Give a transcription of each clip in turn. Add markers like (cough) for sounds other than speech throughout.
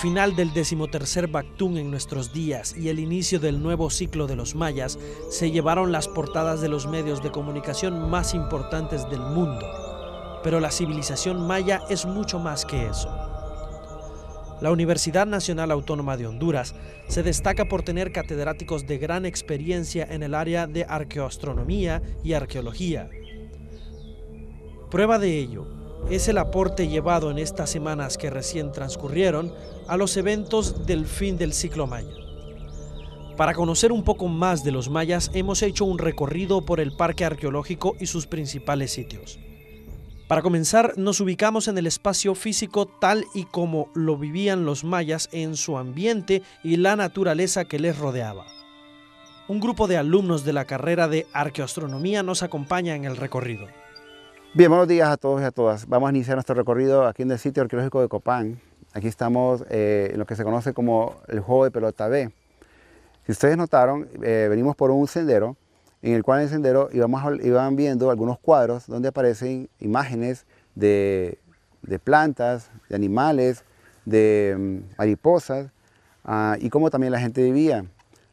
final del decimotercer Bactún en nuestros días y el inicio del nuevo ciclo de los mayas se llevaron las portadas de los medios de comunicación más importantes del mundo. Pero la civilización maya es mucho más que eso. La Universidad Nacional Autónoma de Honduras se destaca por tener catedráticos de gran experiencia en el área de arqueoastronomía y arqueología. Prueba de ello es el aporte llevado en estas semanas que recién transcurrieron a los eventos del fin del ciclo maya. Para conocer un poco más de los mayas hemos hecho un recorrido por el parque arqueológico y sus principales sitios. Para comenzar, nos ubicamos en el espacio físico tal y como lo vivían los mayas en su ambiente y la naturaleza que les rodeaba. Un grupo de alumnos de la carrera de arqueoastronomía nos acompaña en el recorrido. Bien, buenos días a todos y a todas. Vamos a iniciar nuestro recorrido aquí en el sitio arqueológico de Copán. Aquí estamos eh, en lo que se conoce como el juego de pelota B. Si ustedes notaron, eh, venimos por un sendero en el cual en el sendero iban viendo algunos cuadros donde aparecen imágenes de, plantas, de animales, de mm, mariposas ah, y cómo también la gente vivía.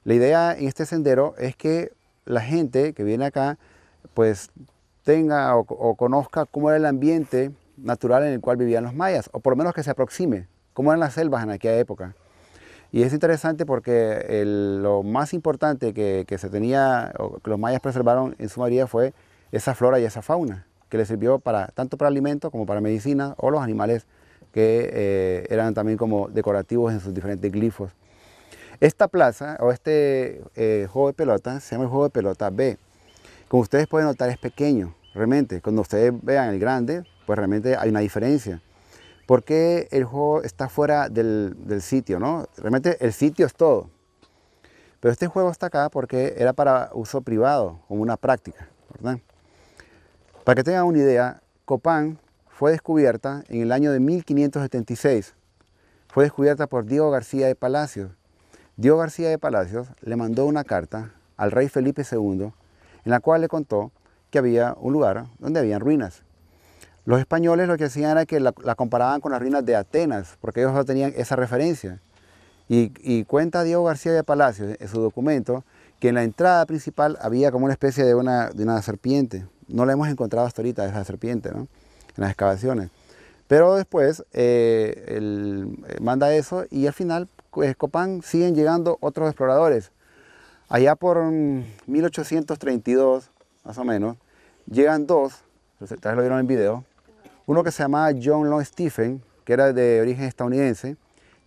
La idea en este sendero es que la gente que viene acá pues tenga o, conozca cómo era el ambiente natural en el cual vivían los mayas, o por lo menos que se aproxime, cómo eran las selvas en aquella época. Y es interesante porque lo más importante que, se tenía, que los mayas preservaron en su mayoría fue esa flora y esa fauna, que les sirvió para, tanto para alimento como para medicina, o los animales que eh, eran también como decorativos en sus diferentes glifos. Esta plaza o este eh, juego de pelota se llama el juego de pelota B. Como ustedes pueden notar es pequeño, Realmente, cuando ustedes vean el grande, pues realmente hay una diferencia. ¿Por qué el juego está fuera del, sitio? ¿no? Realmente el sitio es todo. Pero este juego está acá porque era para uso privado, como una práctica. Para que tengan una idea, Copán fue descubierta en el año de 1576. Fue descubierta por Diego García de Palacios. Diego García de Palacios le mandó una carta al rey Felipe II en la cual le contó había un lugar donde habían ruinas. Los españoles lo que hacían era que la, comparaban con las ruinas de Atenas, porque ellos no tenían esa referencia. Y, cuenta Diego García de Palacios en su documento que en la entrada principal había como una especie de una, de una serpiente. No la hemos encontrado hasta ahorita, esa serpiente, ¿no? en las excavaciones. Pero después él eh, eh, manda eso y al final pues, Copán siguen llegando otros exploradores. Allá por 1832, mm, más o menos, Llegan dos, tal lo vieron en video, uno que se llamaba John Long Stephen, que era de origen estadounidense,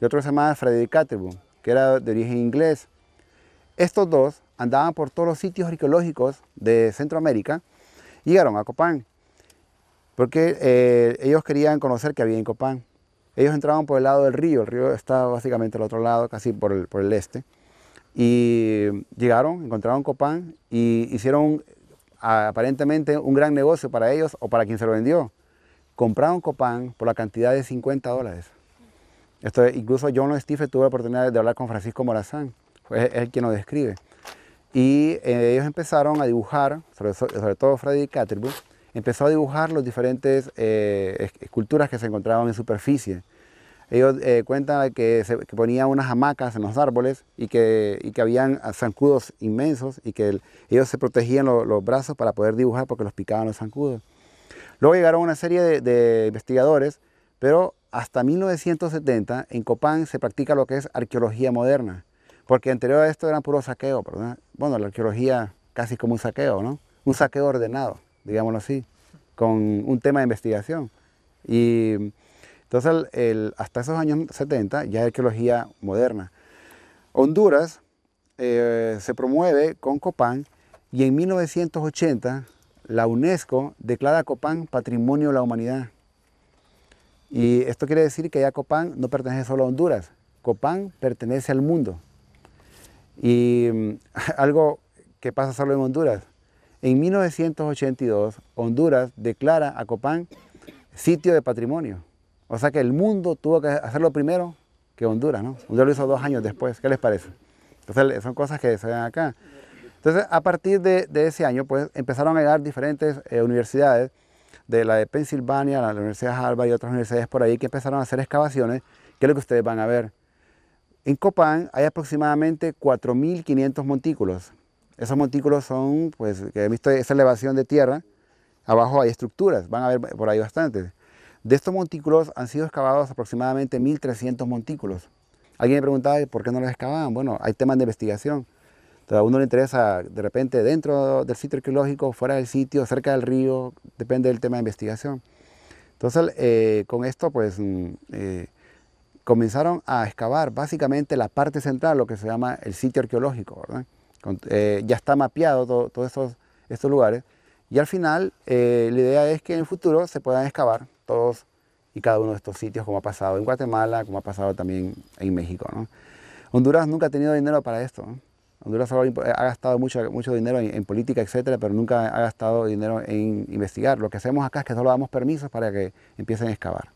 y otro que se llamaba Frederick Atterbury, que era de origen inglés. Estos dos andaban por todos los sitios arqueológicos de Centroamérica y llegaron a Copán, porque eh, ellos querían conocer qué había en Copán. Ellos entraban por el lado del río, el río estaba básicamente al otro lado, casi por por el este, y llegaron, encontraron Copán y hicieron aparentemente un gran negocio para ellos o para quien se lo vendió. Compraron Copán por la cantidad de 50 dólares. Esto, incluso John Steve tuvo la oportunidad de hablar con Francisco Morazán, fue él, quien lo describe. Y eh, ellos empezaron a dibujar, sobre, todo Freddy Caterbury, empezó a dibujar las diferentes eh, esculturas que se encontraban en superficie. Ellos eh, cuentan que, se, que ponían unas hamacas en los árboles y que, que habían zancudos inmensos y que ellos se protegían los brazos para poder dibujar porque los picaban los zancudos. Luego llegaron una serie de, investigadores, pero hasta 1970 en Copán se practica lo que es arqueología moderna, porque anterior a esto eran puro saqueo, Bueno, la arqueología casi como un saqueo, ¿no? Un saqueo ordenado, digámoslo así, con un tema de investigación. Y entonces, hasta esos años 70 ya arqueología moderna. Honduras eh, se promueve con Copán y en 1980 la UNESCO declara a Copán Patrimonio de la Humanidad. Y esto quiere decir que ya Copán no pertenece solo a Honduras, Copán pertenece al mundo. Y mm, (laughs) algo que pasa solo en Honduras. En 1982, Honduras declara a Copán sitio de patrimonio. O sea que el mundo tuvo que hacerlo primero que Honduras, ¿no? Honduras lo hizo dos años después, ¿qué les parece? Entonces son cosas que se ven acá. Entonces a partir de, ese año pues empezaron a llegar diferentes eh, universidades, de la de Pensilvania, la, la Universidad Harvard y otras universidades por ahí que empezaron a hacer excavaciones, que es lo que ustedes van a ver. En Copán hay aproximadamente 4.500 montículos. Esos montículos son, pues, que he visto esa elevación de tierra, abajo hay estructuras, van a ver por ahí bastantes. De estos montículos han sido excavados aproximadamente 1.300 montículos. Alguien me preguntaba por qué no los excavaban. Bueno, hay temas de investigación. a uno le interesa de repente dentro del sitio arqueológico, fuera del sitio, cerca del río, depende del tema de investigación. Entonces, eh, con esto, pues, mm, eh, comenzaron a excavar básicamente la parte central, lo que se llama el sitio arqueológico. Eh, ya está mapeado todos estos, estos lugares. Y al final, la idea es que en el futuro se puedan excavar todos y cada uno de estos sitios, como ha pasado en Guatemala, como ha pasado también en México. ¿no? Honduras nunca ha tenido dinero para esto. Honduras ha gastado mucho, mucho dinero en, política, etcétera, pero nunca ha gastado dinero en investigar. Lo que hacemos acá es que solo damos permisos para que empiecen a excavar.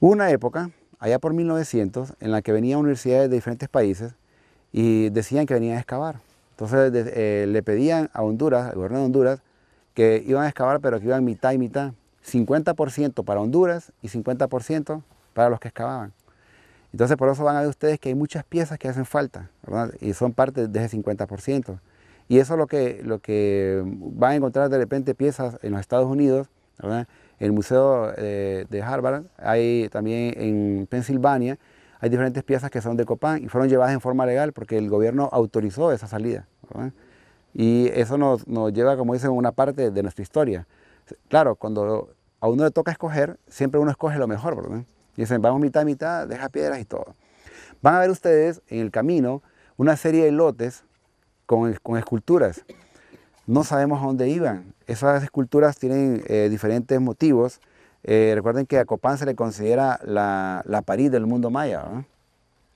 Hubo una época, allá por 1900, en la que venían universidades de diferentes países y decían que venían a excavar. Entonces eh, le pedían a Honduras, al gobierno de Honduras, que iban a excavar, pero que iban mitad y mitad. 50% para Honduras y 50% para los que excavaban. Entonces por eso van a ver ustedes que hay muchas piezas que hacen falta, Y son parte de ese 50%. Y eso es lo que, lo que van a encontrar de repente piezas en los Estados Unidos, En el Museo eh, de, Harvard, hay también en Pensilvania, hay diferentes piezas que son de Copán y fueron llevadas en forma legal porque el gobierno autorizó esa salida. Y eso nos, nos lleva, como dicen, una parte de nuestra historia. Claro, cuando a uno le toca escoger, siempre uno escoge lo mejor, ¿verdad? Y dicen, vamos mitad a mitad, deja piedras y todo. Van a ver ustedes en el camino una serie de lotes con, esculturas. No sabemos a dónde iban. Esas esculturas tienen eh, diferentes motivos. Eh, recuerden que a Copán se le considera la, París del mundo maya.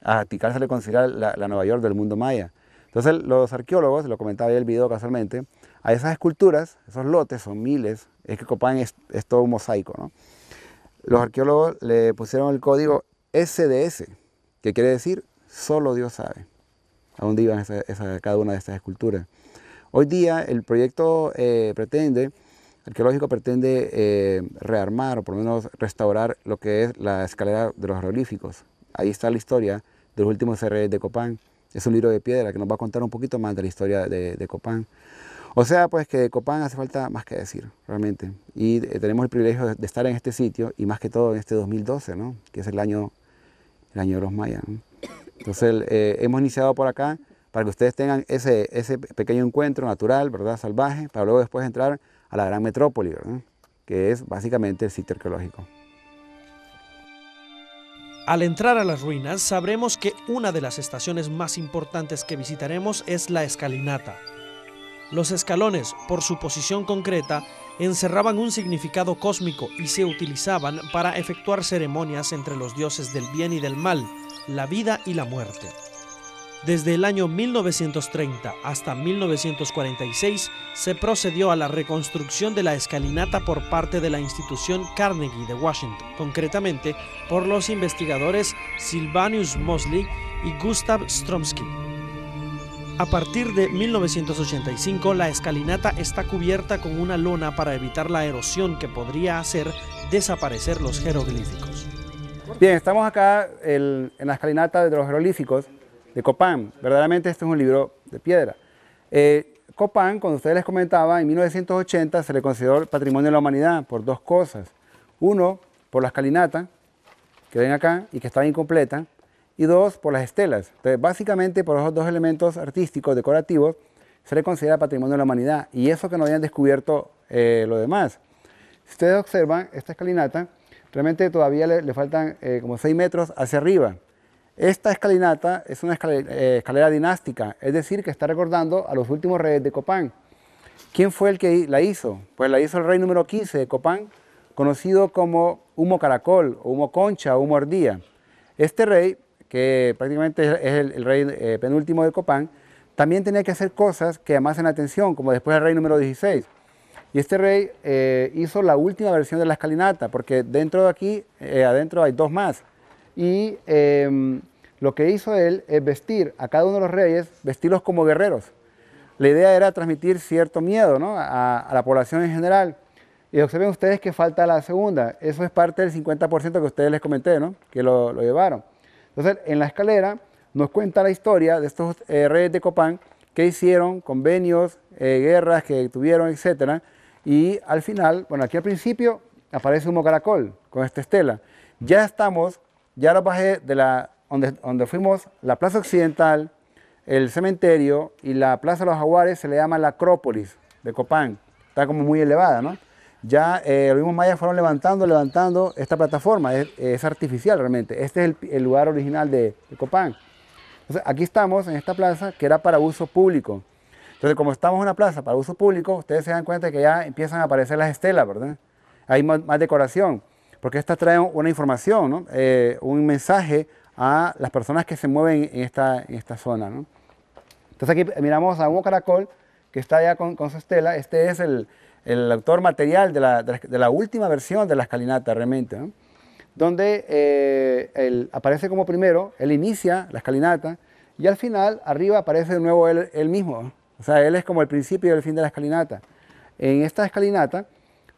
A Tikal se le considera la, Nueva York del mundo maya. Entonces los arqueólogos, lo comentaba en el video casualmente, a esas esculturas, esos lotes, son miles, es que Copán es, todo un mosaico. ¿no? Los arqueólogos le pusieron el código SDS, que quiere decir solo Dios sabe a dónde iban cada una de estas esculturas. Hoy día el proyecto eh, pretende, arqueológico pretende eh, rearmar o por lo menos restaurar lo que es la escalera de los jeroglíficos. Ahí está la historia de los últimos reyes de Copán. Es un libro de piedra que nos va a contar un poquito más de la historia de, de Copán. O sea, pues que Copán hace falta más que decir, realmente. Y eh, tenemos el privilegio de estar en este sitio y más que todo en este 2012, ¿no? que es el año, el año de los mayas. Entonces eh, hemos iniciado por acá para que ustedes tengan ese, ese pequeño encuentro natural, ¿verdad? salvaje, para luego después entrar a la gran metrópoli, ¿verdad? que es básicamente el sitio arqueológico. Al entrar a las ruinas sabremos que una de las estaciones más importantes que visitaremos es la escalinata, los escalones, por su posición concreta, encerraban un significado cósmico y se utilizaban para efectuar ceremonias entre los dioses del bien y del mal, la vida y la muerte. Desde el año 1930 hasta 1946 se procedió a la reconstrucción de la escalinata por parte de la institución Carnegie de Washington, concretamente por los investigadores Sylvanus Mosley y Gustav Stromsky. A partir de 1985, la escalinata está cubierta con una lona para evitar la erosión que podría hacer desaparecer los jeroglíficos. Bien, estamos acá en la escalinata de los jeroglíficos de Copán. Verdaderamente este es un libro de piedra. Eh, Copán, cuando ustedes les comentaba, en 1980 se le consideró Patrimonio de la Humanidad por dos cosas. Uno, por la escalinata, que ven acá y que estaba incompleta, y dos, por las estelas. Entonces, básicamente por esos dos elementos artísticos, decorativos, se le considera patrimonio de la humanidad y eso que no habían descubierto eh, lo demás. Si ustedes observan, esta escalinata, realmente todavía le, faltan eh, como 6 metros hacia arriba. Esta escalinata es una eh, escalera, dinástica, es decir, que está recordando a los últimos reyes de Copán. ¿Quién fue el que la hizo? Pues la hizo el rey número 15 de Copán, conocido como Humo Caracol, o Humo Concha, o Humo Ardía. Este rey que prácticamente es el, rey eh, penúltimo de Copán, también tenía que hacer cosas que llamasen la atención, como después el rey número 16. Y este rey eh, hizo la última versión de la escalinata, porque dentro de aquí, eh, adentro hay dos más. Y em, lo que hizo él es vestir a cada uno de los reyes, vestirlos como guerreros. La idea era transmitir cierto miedo ¿no? a, la población en general. Y observen ustedes que falta la segunda. Eso es parte del 50% que ustedes les comenté, Que lo llevaron. Entonces, en la escalera nos cuenta la historia de estos eh, reyes de Copán que hicieron, convenios, eh, guerras que tuvieron, etc. Y al final, bueno, aquí al principio aparece un caracol con esta estela. Ya estamos, ya lo bajé de la, donde, donde fuimos, la plaza occidental, el cementerio y la plaza de los jaguares se le llama la Acrópolis de Copán. Está como muy elevada, ¿no? ya eh, los mismos mayas fueron levantando, levantando esta plataforma, es, artificial realmente. Este es el, lugar original de, Copán. Entonces, aquí estamos en esta plaza que era para uso público. Entonces, como estamos en una plaza para uso público, ustedes se dan cuenta que ya empiezan a aparecer las estelas, ¿verdad? Hay más, decoración, porque estas traen una información, ¿no? Eh, un mensaje a las personas que se mueven en esta, en esta zona, ¿no? Entonces, aquí miramos a un caracol que está allá con, con su estela, este es el, autor material de la, última versión de la escalinata realmente, donde él eh, aparece como primero, él inicia la escalinata y al final arriba aparece de nuevo él, mismo, o sea, él es como el principio y el fin de la escalinata. En esta escalinata,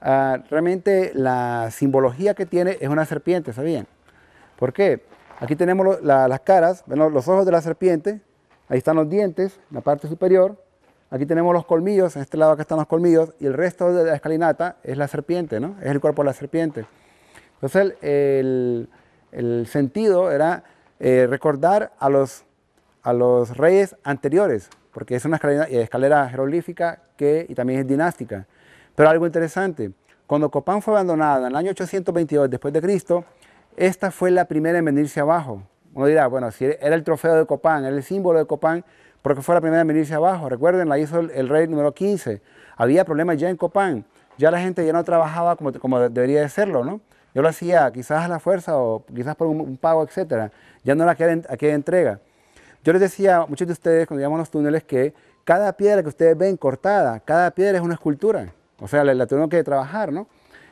ah, realmente la simbología que tiene es una serpiente, ¿sabían? ¿Por qué? Aquí tenemos las caras, los ojos de la serpiente, ahí están los dientes, la parte superior, Aquí tenemos los colmillos, en este lado acá están los colmillos, y el resto de la escalinata es la serpiente, ¿no? Es el cuerpo de la serpiente. Entonces el, sentido era eh, recordar a los, a los reyes anteriores, porque es una eh, escalera, jeroglífica que, y también es dinástica. Pero algo interesante, cuando Copán fue abandonada en el año 822 después de Cristo, esta fue la primera en venirse abajo. Uno dirá, bueno, si era el trofeo de Copán, era el símbolo de Copán, porque fue la primera en venirse abajo. Recuerden, la hizo el, rey número 15. Había problemas ya en Copán, ya la gente ya no trabajaba como, como debería de serlo, ¿no? Yo lo hacía quizás a la fuerza o quizás por un, pago, etcétera. Ya no era aquella, entrega. Yo les decía a muchos de ustedes cuando llegamos a los túneles que cada piedra que ustedes ven cortada, cada piedra es una escultura. O sea, la, la tuvieron que trabajar, ¿no?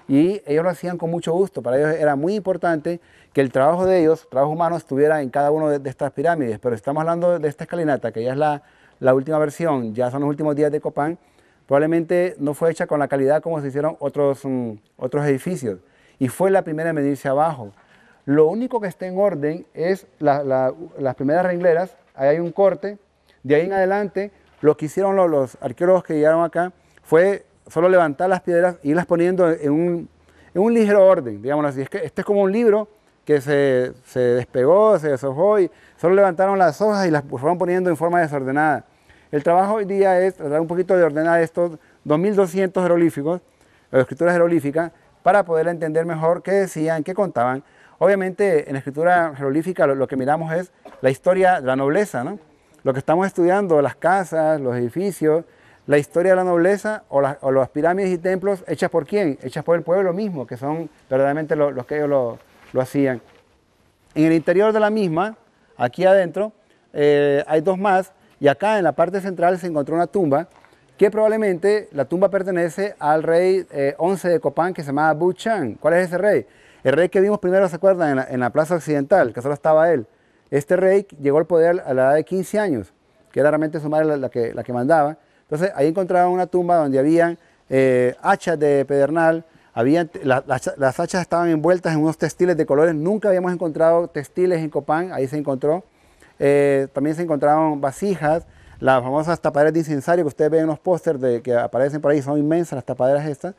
Y ellos lo hacían con mucho gusto. Para ellos era muy importante que el trabajo de ellos, trabajo humano, estuviera en cada una de, estas pirámides, pero estamos hablando de esta escalinata, que ya es la, última versión, ya son los últimos días de Copán, probablemente no fue hecha con la calidad como se hicieron otros, mm, otros edificios, y fue la primera en venirse abajo. Lo único que está en orden es las primeras rengleras, ahí hay un corte, de ahí en adelante lo que hicieron los, arqueólogos que llegaron acá fue solo levantar las piedras y e irlas poniendo en un, ligero orden, digamos así. Es que este es como un libro que se, despegó, se deshojó y solo levantaron las hojas y las fueron poniendo en forma desordenada. El trabajo hoy día es tratar un poquito de ordenar estos 2.200 jeroglíficos, las escrituras jeroglíficas, para poder entender mejor qué decían, qué contaban. Obviamente en la escritura jeroglífica lo, que miramos es la historia de la nobleza, ¿no? Lo que estamos estudiando, las casas, los edificios, la historia de la nobleza o, las pirámides y templos hechas por quién? Hechas por el pueblo mismo, que son verdaderamente los que ellos lo, lo hacían. En el interior de la misma, aquí adentro, eh, hay dos más y acá en la parte central se encontró una tumba que probablemente la tumba pertenece al rey 11 eh, de Copán que se llamaba Bu ¿Cuál es ese rey? El rey que vimos primero, ¿se acuerdan? En la, plaza occidental, que solo estaba él. Este rey llegó al poder a la edad de 15 años, que era realmente su madre la, que, mandaba. Entonces ahí encontraban una tumba donde habían eh, hachas de pedernal, las, hachas estaban envueltas en unos textiles de colores, nunca habíamos encontrado textiles en Copán, ahí se encontró. Eh, también se encontraron vasijas, las famosas tapaderas de incensario que ustedes ven en los pósters de, que aparecen por ahí, son inmensas las tapaderas estas.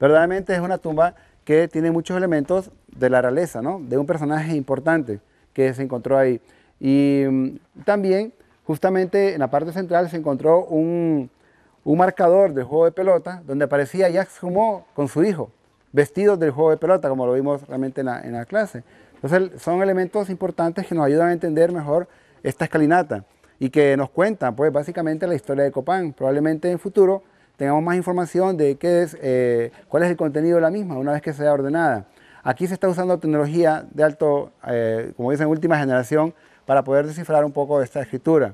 Verdaderamente es una tumba que tiene muchos elementos de la realeza, ¿no? de un personaje importante que se encontró ahí. Y mm, también, justamente en la parte central se encontró un, un marcador de juego de pelota donde aparecía Jacques Humeau con su hijo vestidos del juego de pelota, como lo vimos realmente en la, clase. Entonces son elementos importantes que nos ayudan a entender mejor esta escalinata y que nos cuentan pues básicamente la historia de Copán. Probablemente en el futuro tengamos más información de qué es, eh, cuál es el contenido de la misma una vez que sea ordenada. Aquí se está usando tecnología de alto, eh, como dicen, última generación para poder descifrar un poco esta escritura.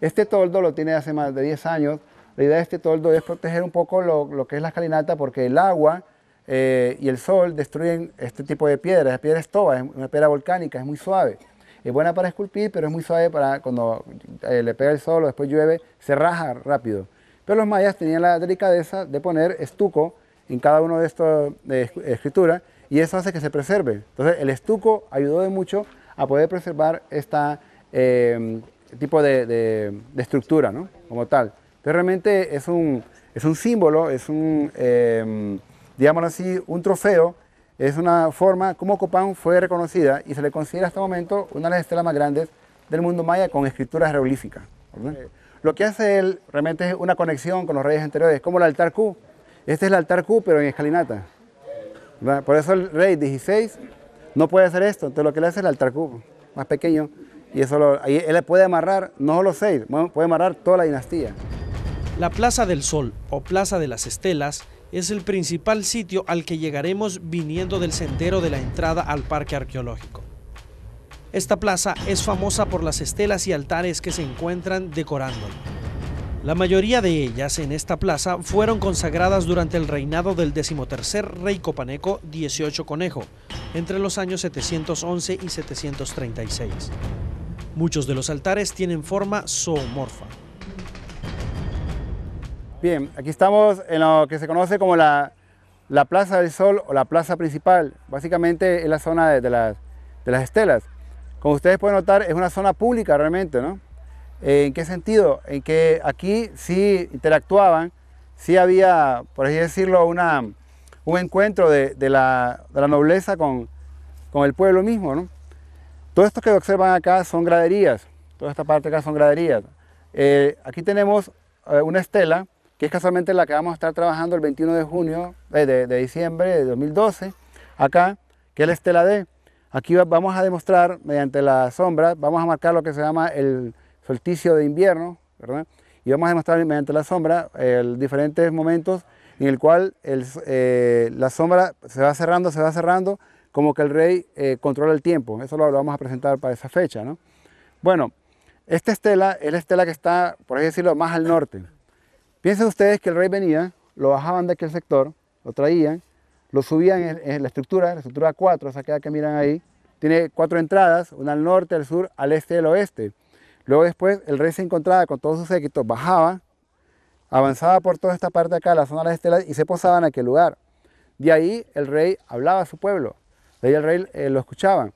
Este toldo lo tiene hace más de 10 años. La idea de este toldo es proteger un poco lo, lo que es la escalinata porque el agua eh, y el sol destruyen este tipo de piedras. La piedra estoba, es una piedra volcánica, es muy suave. Es buena para esculpir, pero es muy suave para cuando eh, le pega el sol o después llueve, se raja rápido. Pero los mayas tenían la delicadeza de poner estuco en cada uno de estas escrituras y eso hace que se preserve. Entonces el estuco ayudó de mucho a poder preservar esta em, tipo de, estructura, ¿no? Como tal. Entonces realmente es un, es un símbolo, es un... Em, digámoslo así, un trofeo, es una forma como Copán fue reconocida y se le considera hasta el momento una de las estelas más grandes del mundo maya con escritura jeroglífica. lo que hace él realmente es una conexión con los reyes anteriores, como el altar Q. Este es el altar Q, pero en escalinata. Por eso el rey 16 no puede hacer esto, entonces lo que le hace es el altar Q, más pequeño, y eso lo, ahí él puede amarrar, no solo seis, puede amarrar toda la dinastía. La Plaza del Sol o Plaza de las Estelas es el principal sitio al que llegaremos viniendo del sendero de la entrada al parque arqueológico. Esta plaza es famosa por las estelas y altares que se encuentran decorándola. La mayoría de ellas en esta plaza fueron consagradas durante el reinado del decimotercer rey copaneco 18 Conejo, entre los años 711 y 736. Muchos de los altares tienen forma zoomorfa, Bien, aquí estamos en lo que se conoce como la, la Plaza del Sol o la plaza principal. Básicamente es la zona de, de, las, de las estelas. Como ustedes pueden notar, es una zona pública realmente, ¿no? Eh, ¿En qué sentido? En que aquí sí interactuaban, sí había, por así decirlo, una, un encuentro de, de, la, de la, nobleza con, con, el pueblo mismo. ¿no? Todo esto que observan acá son graderías, toda esta parte acá son graderías. Eh, aquí tenemos eh, una estela que es casualmente la que vamos a estar trabajando el 21 de junio, eh, de, diciembre de 2012, acá, que es la estela D. Aquí vamos a demostrar, mediante la sombra, vamos a marcar lo que se llama el solsticio de invierno, ¿verdad? Y vamos a demostrar mediante la sombra el diferentes momentos en el cual eh, la sombra se va cerrando, se va cerrando, como que el rey eh, controla el tiempo. Eso lo, lo vamos a presentar para esa fecha, ¿no? Bueno, esta estela es la estela que está, por así decirlo, más al norte. Piensen ustedes que el rey venía, lo bajaban de aquel sector, lo traían, lo subían en, la estructura, la estructura 4, esa que miran ahí, tiene cuatro entradas, una al norte, al sur, al este y al oeste. Luego después el rey se encontraba con todos sus séquitos, bajaba, avanzaba por toda esta parte de acá, la zona de las estelas, y se posaba en aquel lugar. De ahí el rey hablaba a su pueblo, de ahí el rey eh, lo escuchaba.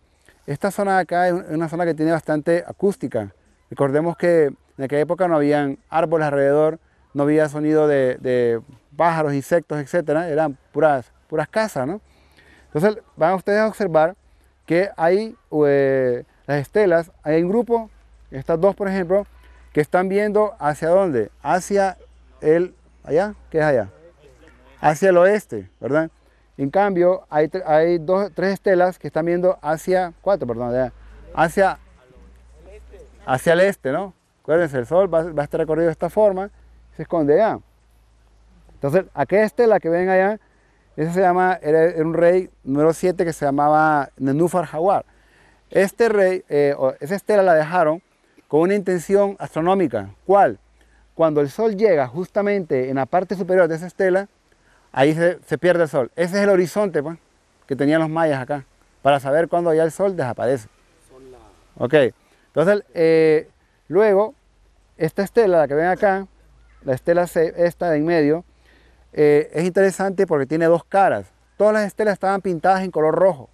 Esta zona de acá es una zona que tiene bastante acústica. Recordemos que en aquella época no habían árboles alrededor, no había sonido de, pájaros, insectos, etcétera, eran puras, puras casas, ¿no? Entonces van ustedes a observar que hay eh, las estelas, hay un grupo, estas dos por ejemplo, que están viendo hacia dónde, hacia el, allá, ¿qué es allá? Hacia el oeste, ¿verdad? En cambio, hay, hay dos, tres estelas que están viendo hacia, cuatro, perdón, hacia, hacia el este, ¿no? Acuérdense, el sol va, va a estar recorrido de esta forma, se esconde allá. Entonces, aquella estela que ven allá, ese se llama, era, un rey número 7 que se llamaba Nenúfar Jaguar. Este rey, eh, esa estela la dejaron con una intención astronómica. ¿Cuál? Cuando el sol llega justamente en la parte superior de esa estela, ahí se, pierde el sol. Ese es el horizonte pues, que tenían los mayas acá, para saber cuándo ya el sol desaparece. Ok, entonces eh, luego esta estela, la que ven acá, la estela esta de en medio, eh, es interesante porque tiene dos caras. Todas las estelas estaban pintadas en color rojo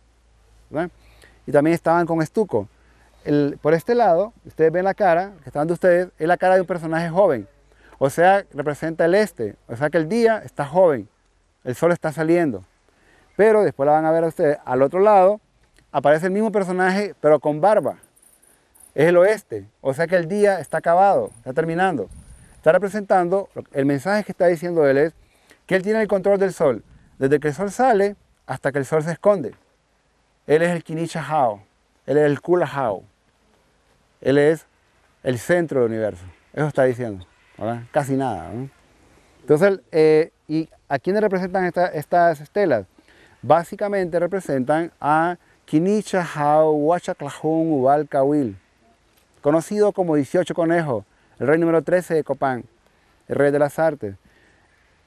y también estaban con estuco. por este lado, ustedes ven la cara que están de ustedes, es la cara de un personaje joven. O sea, representa el este. O sea que el día está joven, el sol está saliendo. Pero después la van a ver a ustedes. Al otro lado aparece el mismo personaje, pero con barba. Es el oeste. O sea que el día está acabado, está terminando. Está representando, el mensaje que está diciendo él es que él tiene el control del sol, desde que el sol sale hasta que el sol se esconde. Él es el Kinisha Hao, él es el Kula Hao, él es el centro del universo. Eso está diciendo, ¿verdad? casi nada. Entonces, eh, ¿y a quiénes representan estas estelas? Básicamente representan a Kinicha Hao Ubal Kawil, conocido como 18 conejos, el rey número 13 de Copán, el rey de las artes.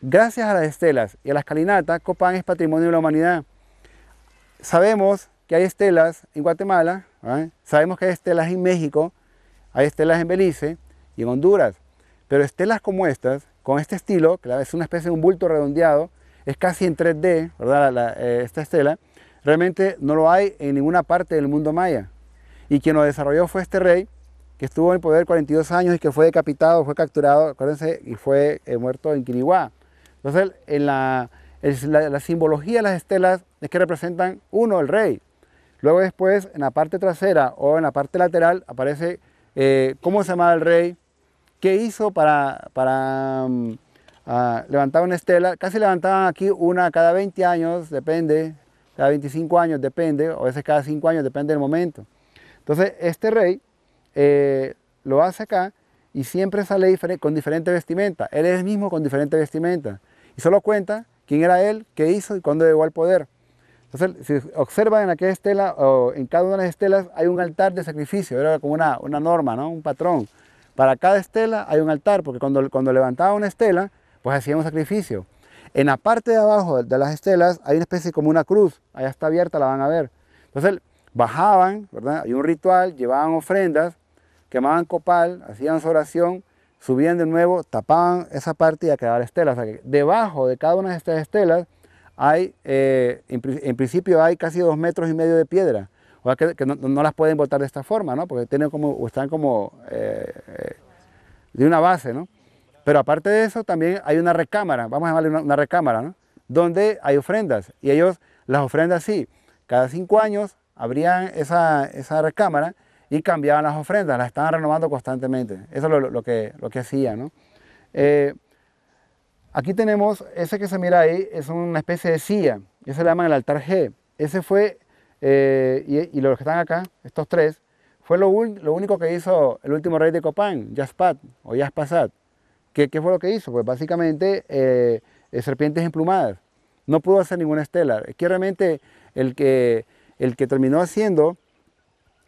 Gracias a las estelas y a las calinatas, Copán es patrimonio de la humanidad. Sabemos que hay estelas en Guatemala, ¿ah? sabemos que hay estelas en México, hay estelas en Belice y en Honduras, pero estelas como estas, con este estilo, que es una especie de un bulto redondeado, es casi en 3D, ¿verdad? Eh, esta estela, realmente no lo hay en ninguna parte del mundo maya. Y quien lo desarrolló fue este rey, que estuvo en poder 42 años y que fue decapitado, fue capturado, acuérdense, y fue eh, muerto en Quiriguá. Entonces, en la, la, simbología de las estelas es que representan, uno, el rey. Luego después, en la parte trasera o en la parte lateral, aparece eh, cómo se llamaba el rey, qué hizo para, para mm, ah, levantar una estela. Casi levantaban aquí una cada 20 años, depende, cada 25 años, depende, o a veces cada 5 años, depende del momento. Entonces, este rey eh, lo hace acá y siempre sale con diferente vestimenta. Él es el mismo con diferente vestimenta. Y solo cuenta quién era él, qué hizo y cuándo llegó al poder. Entonces, si observan en aquella estela o en cada una de las estelas hay un altar de sacrificio, era como una, una norma, ¿no? un patrón. Para cada estela hay un altar, porque cuando, cuando levantaba una estela, pues hacía un sacrificio. En la parte de abajo de las estelas hay una especie como una cruz, allá está abierta, la van a ver. Entonces bajaban, ¿verdad? Hay un ritual, llevaban ofrendas llamaban copal, hacían su oración, subían de nuevo, tapaban esa parte y a quedar estelas. O debajo de cada una de estas estelas hay, eh, en, principio hay casi dos metros y medio de piedra. O sea que, no, las pueden botar de esta forma, ¿no? Porque tienen como, están como eh, eh, de una base, ¿no? Pero aparte de eso también hay una recámara, vamos a llamarle una, recámara, ¿no? Donde hay ofrendas. Y ellos, las ofrendas sí, cada cinco años abrían esa, esa recámara y cambiaban las ofrendas, las estaban renovando constantemente. Eso es lo, lo que, lo que hacía. ¿no? Eh, aquí tenemos, ese que se mira ahí es una especie de silla, ese le llaman el altar G. Ese fue, eh, y, los que están acá, estos tres, fue lo, lo, único que hizo el último rey de Copán, Jaspat o Jaspasat. ¿Qué, ¿Qué, fue lo que hizo? Pues básicamente eh, serpientes emplumadas. No pudo hacer ninguna estela. Es que realmente el que, el que terminó haciendo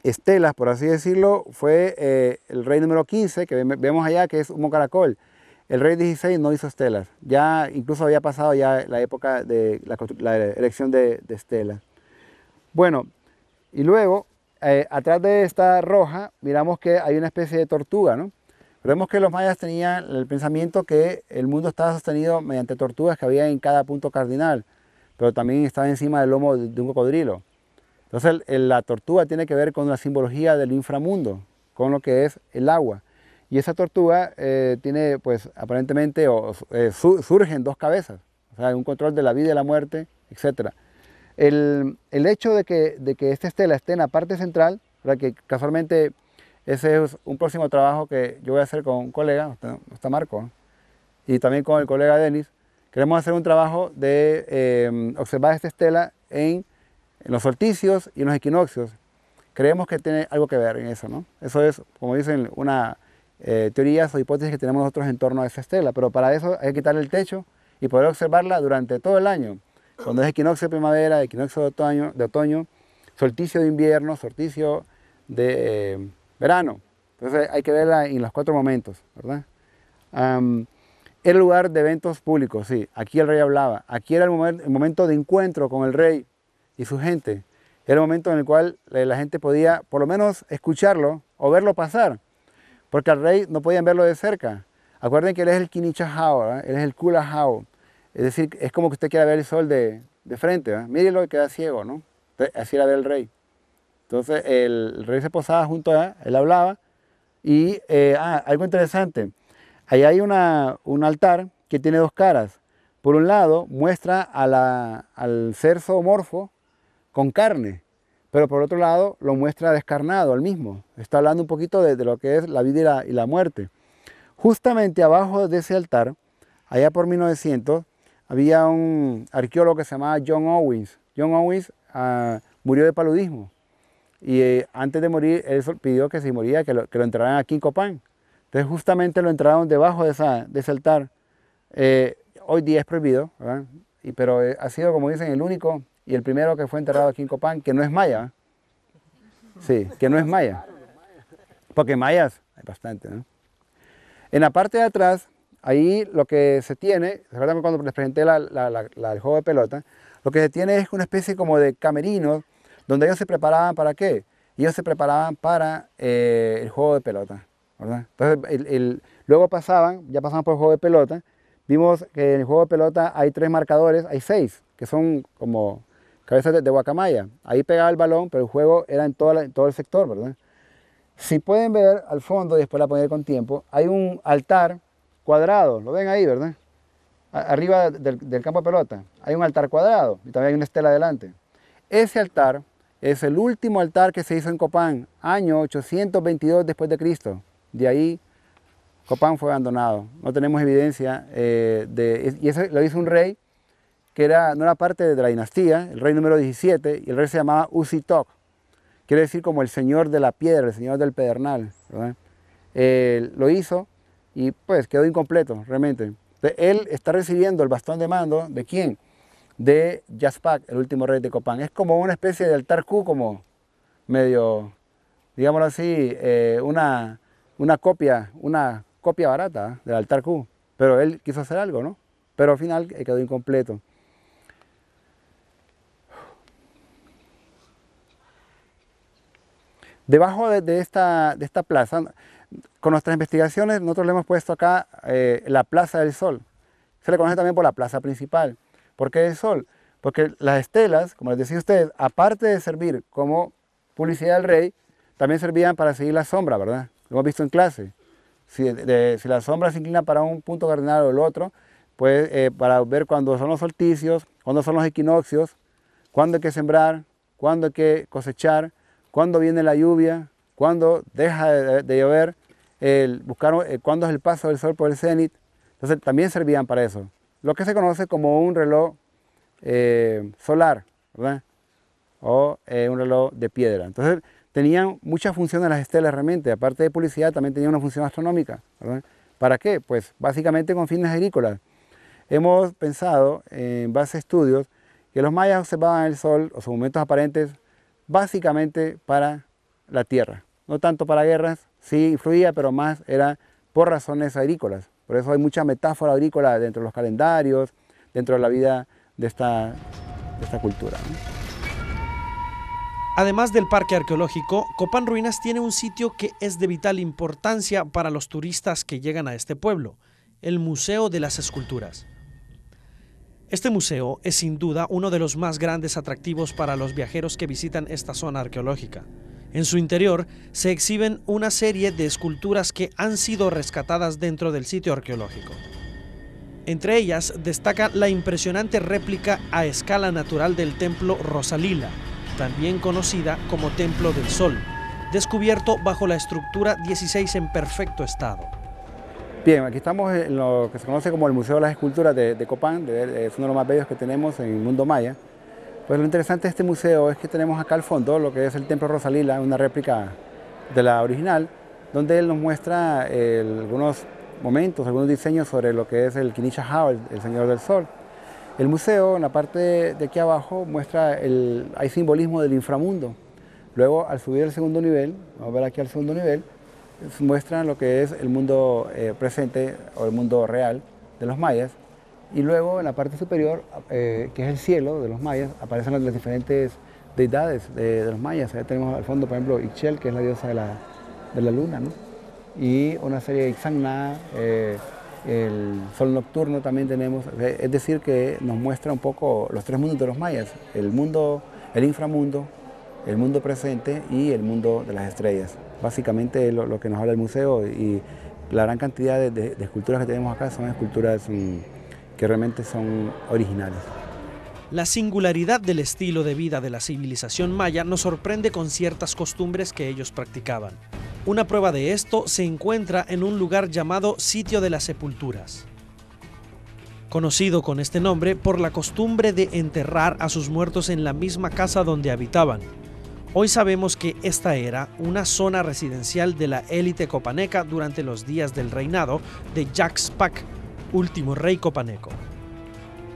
estelas, por así decirlo, fue eh, el rey número 15, que vemos allá que es humo caracol. El rey 16 no hizo estelas, ya incluso había pasado ya la época de la, elección de, de, estelas. Bueno, y luego, eh, atrás de esta roja, miramos que hay una especie de tortuga, ¿no? Vemos que los mayas tenían el pensamiento que el mundo estaba sostenido mediante tortugas que había en cada punto cardinal, pero también estaba encima del lomo de un cocodrilo. Entonces la tortuga tiene que ver con la simbología del inframundo, con lo que es el agua. Y esa tortuga eh, tiene, pues aparentemente, eh, surgen dos cabezas, o sea, un control de la vida y la muerte, etc. El, hecho de que, que esta estela esté en la parte central, para que casualmente ese es un próximo trabajo que yo voy a hacer con un colega, está, Marco, y también con el colega Denis, queremos hacer un trabajo de eh, observar esta estela en en los solsticios y en los equinoccios. Creemos que tiene algo que ver en eso, ¿no? Eso es, como dicen, una eh, teoría o hipótesis que tenemos nosotros en torno a esa estela, pero para eso hay que quitarle el techo y poder observarla durante todo el año. Cuando es equinoccio de primavera, equinoccio de otoño, de solsticio de invierno, solsticio de eh, verano. Entonces hay que verla en los cuatro momentos, ¿verdad? el lugar de eventos públicos, sí. Aquí el rey hablaba. Aquí era el momento de encuentro con el rey y su gente. Era el momento en el cual eh, la gente podía por lo menos escucharlo o verlo pasar, porque al rey no podían verlo de cerca. Acuerden que él es el Kinichahao, él es el Kulahao, es decir, es como que usted quiera ver el sol de, frente, mírelo y queda ciego, ¿no? Así era del el rey. Entonces el rey se posaba junto a él, él hablaba, y eh, ah, algo interesante, ahí hay un altar que tiene dos caras. Por un lado muestra a la, al ser zoomorfo con carne, pero por otro lado lo muestra descarnado al mismo. Está hablando un poquito de, lo que es la vida y la, muerte. Justamente abajo de ese altar, allá por 1900, había un arqueólogo que se llamaba John Owens. John Owens ah, murió de paludismo y eh, antes de morir él pidió que si moría que lo, entraran lo aquí en Copán. Entonces justamente lo entraron debajo de, esa, de ese altar. Eh, hoy día es prohibido, Y, pero eh, ha sido, como dicen, el único y el primero que fue enterrado aquí en Copán, que no es maya. Sí, que no es maya. Porque mayas hay bastante, ¿no? En la parte de atrás, ahí lo que se tiene, que cuando les presenté el juego de pelota, lo que se tiene es una especie como de camerinos donde ellos se preparaban para qué? Ellos se preparaban para eh, el juego de pelota, Entonces, luego pasaban, ya pasaban por el juego de pelota, vimos que en el juego de pelota hay tres marcadores, hay seis, que son como cabeza de, guacamaya. Ahí pegaba el balón, pero el juego era en, todo el sector, ¿verdad? Si pueden ver al fondo, después la poner con tiempo, hay un altar cuadrado, lo ven ahí, ¿verdad? arriba del, campo de pelota, hay un altar cuadrado y también hay una estela adelante. Ese altar es el último altar que se hizo en Copán, año 822 después de Cristo. De ahí Copán fue abandonado, no tenemos evidencia eh, de... Y eso lo hizo un rey que era, no era parte de la dinastía, el rey número 17, y el rey se llamaba Usitok, quiere decir como el señor de la piedra, el señor del pedernal. Eh, lo hizo y pues quedó incompleto realmente. él está recibiendo el bastón de mando de quién? De Jaspak, el último rey de Copán. Es como una especie de altar Q, como medio, digámoslo así, eh, una, una copia, una copia barata ¿eh? del altar Q. Pero él quiso hacer algo, ¿no? Pero al final quedó incompleto. Debajo de, esta, de esta plaza, con nuestras investigaciones nosotros le hemos puesto acá eh, la Plaza del Sol. Se le conoce también por la plaza principal. ¿Por qué el Sol? Porque las estelas, como les decía usted, aparte de servir como publicidad del rey, también servían para seguir la sombra, ¿verdad? Lo hemos visto en clase. Si, la sombra se inclina para un punto cardinal o el otro, pues eh, para ver cuándo son los solsticios, cuándo son los equinoccios, cuándo hay que sembrar, cuándo hay que cosechar, cuándo viene la lluvia, cuándo deja de, llover, buscar eh, cuándo es el paso del sol por el cenit. Entonces también servían para eso. Lo que se conoce como un reloj eh, solar, O eh, un reloj de piedra. Entonces tenían muchas funciones las estelas realmente. Aparte de publicidad, también tenían una función astronómica, ¿Para qué? Pues básicamente con fines agrícolas. Hemos pensado en base a estudios que los mayas observaban el sol o sus momentos aparentes básicamente para la tierra. No tanto para guerras, sí influía, pero más era por razones agrícolas. Por eso hay mucha metáfora agrícola dentro de los calendarios, dentro de la vida de esta, cultura. Además del parque arqueológico, Copán Ruinas tiene un sitio que es de vital importancia para los turistas que llegan a este pueblo, el Museo de las Esculturas. Este museo es sin duda uno de los más grandes atractivos para los viajeros que visitan esta zona arqueológica. En su interior se exhiben una serie de esculturas que han sido rescatadas dentro del sitio arqueológico. Entre ellas destaca la impresionante réplica a escala natural del templo Rosalila, también conocida como Templo del Sol, descubierto bajo la estructura 16 en perfecto estado. Bien, aquí estamos en lo que se conoce como el Museo de las Esculturas de, Copán, es uno de los más bellos que tenemos en el mundo maya. Pues lo interesante de este museo es que tenemos acá al fondo lo que es el Templo Rosalila, una réplica de la original, donde él nos muestra eh, algunos momentos, algunos diseños sobre lo que es el k'inich el, el Señor del Sol. El museo, en la parte de aquí abajo, muestra el, hay simbolismo del inframundo. Luego, al subir al segundo nivel, vamos a ver aquí al segundo nivel, muestran lo que es el mundo eh, presente o el mundo real de los mayas. Y luego en la parte superior, eh, que es el cielo de los mayas, aparecen las, diferentes deidades de, los mayas. tenemos al fondo, por ejemplo, Ixchel, que es la diosa de la, luna, y una serie de Ixangna, eh, el sol nocturno también tenemos. Es decir, que nos muestra un poco los tres mundos de los mayas, el mundo, el inframundo, el mundo presente y el mundo de las estrellas. Básicamente lo, que nos habla el museo y la gran cantidad de, esculturas que tenemos acá son esculturas mm, que realmente son originales. La singularidad del estilo de vida de la civilización maya nos sorprende con ciertas costumbres que ellos practicaban. Una prueba de esto se encuentra en un lugar llamado Sitio de las Sepulturas, conocido con este nombre por la costumbre de enterrar a sus muertos en la misma casa donde habitaban, Hoy sabemos que esta era una zona residencial de la élite copaneca durante los días del reinado de Jacques Pack, último rey copaneco.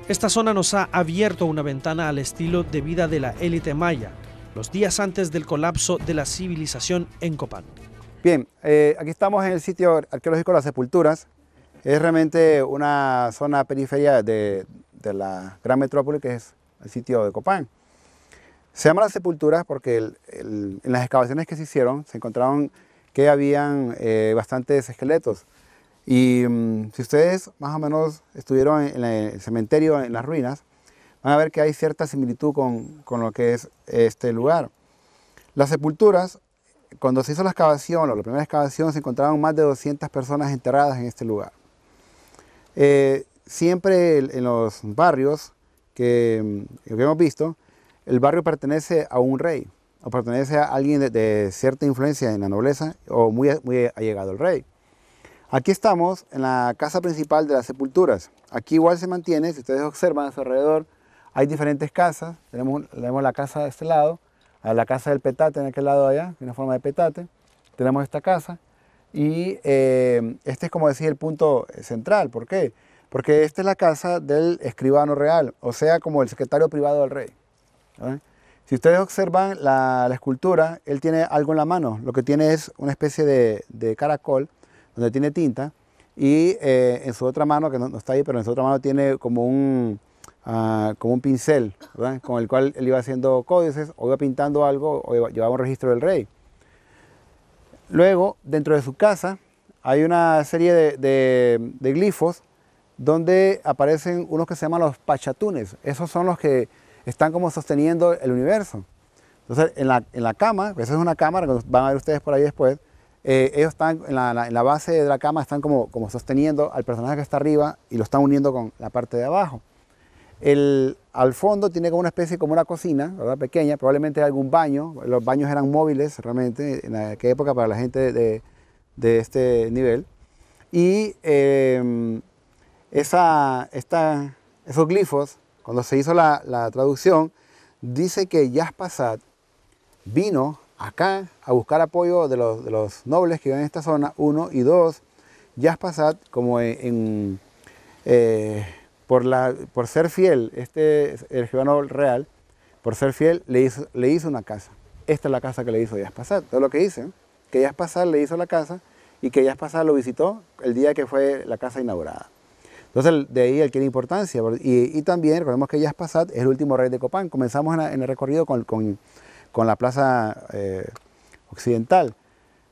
Esta zona nos ha abierto una ventana al estilo de vida de la élite maya, los días antes del colapso de la civilización en Copán. Bien, eh, aquí estamos en el sitio arqueológico Las Sepulturas. Es realmente una zona periferia de, de la gran metrópoli que es el sitio de Copán. Se llama las sepulturas porque en las excavaciones que se hicieron se encontraron que habían eh, bastantes esqueletos. Y mm, si ustedes más o menos estuvieron en, el cementerio, en las ruinas, van a ver que hay cierta similitud con, con lo que es este lugar. Las sepulturas, cuando se hizo la excavación, o la primera excavación, se encontraron más de 200 personas enterradas en este lugar. Eh, siempre en los barrios que, mm, que hemos visto, el barrio pertenece a un rey o pertenece a alguien de, cierta influencia en la nobleza o muy, muy allegado al rey. Aquí estamos en la casa principal de las sepulturas. Aquí igual se mantiene, si ustedes observan a su alrededor, hay diferentes casas. Tenemos, la casa de este lado, a la casa del petate en aquel lado allá, una forma de petate. Tenemos esta casa y eh, este es como decir el punto central. ¿Por qué? Porque esta es la casa del escribano real, o sea, como el secretario privado del rey. ¿eh? Si ustedes observan la, escultura, él tiene algo en la mano. Lo que tiene es una especie de, caracol donde tiene tinta y eh, en su otra mano, que no, está ahí, pero en su otra mano tiene como un, ah, como un pincel, con el cual él iba haciendo códices o iba pintando algo o llevaba un registro del rey. Luego, dentro de su casa, hay una serie de, de glifos donde aparecen unos que se llaman los pachatunes. Esos son los que están como sosteniendo el universo. Entonces, en la, en la cama, eso es una cámara, van a ver ustedes por ahí después, eh, ellos están en la, en la, base de la cama, están como, como sosteniendo al personaje que está arriba y lo están uniendo con la parte de abajo. El, al fondo tiene como una especie, como una cocina, ¿verdad? Pequeña, probablemente algún baño. Los baños eran móviles realmente en aquella época para la gente de, de este nivel. Y eh, esa, está esos glifos cuando se hizo la, traducción, dice que Yaspasat vino acá a buscar apoyo de los, nobles que viven en esta zona, uno y dos. Yaspasat, como eh, por, ser fiel, este el real, por ser fiel, le hizo, le hizo una casa. Esta es la casa que le hizo Yaspasat. Todo lo que dice, que Yaspasat le hizo la casa y que Yaspasat lo visitó el día que fue la casa inaugurada. Entonces, de ahí adquiere importancia. Y, también recordemos que Yaspasat pasado, es el último rey de Copán. Comenzamos en, el recorrido con, con, la plaza eh, occidental.